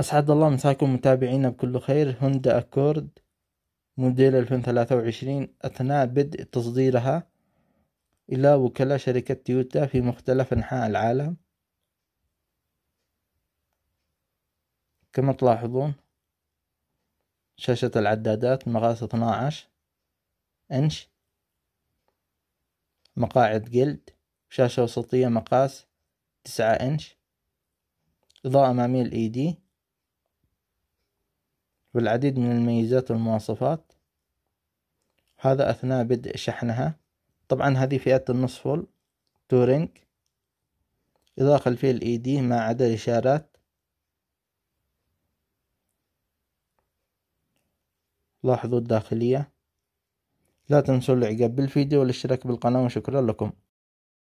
أسعد الله مساكم متابعينا بكل خير هوندا أكورد موديل 2023 أثناء بدء تصديرها إلى وكلاء شركة تويوتا في مختلف أنحاء العالم كما تلاحظون شاشة العدادات مقاس 12 إنش مقاعد جلد شاشة وسطية مقاس 9 إنش إضاءة أمامية الإي دي والعديد من الميزات والمواصفات هذا أثناء بدء شحنها طبعا هذه فئة النصف فول تورينج إضاءة خلفية ال دي e ما عدا الإشارات لاحظوا الداخلية لا تنسوا الاعجاب بالفيديو والاشتراك بالقناة وشكرا لكم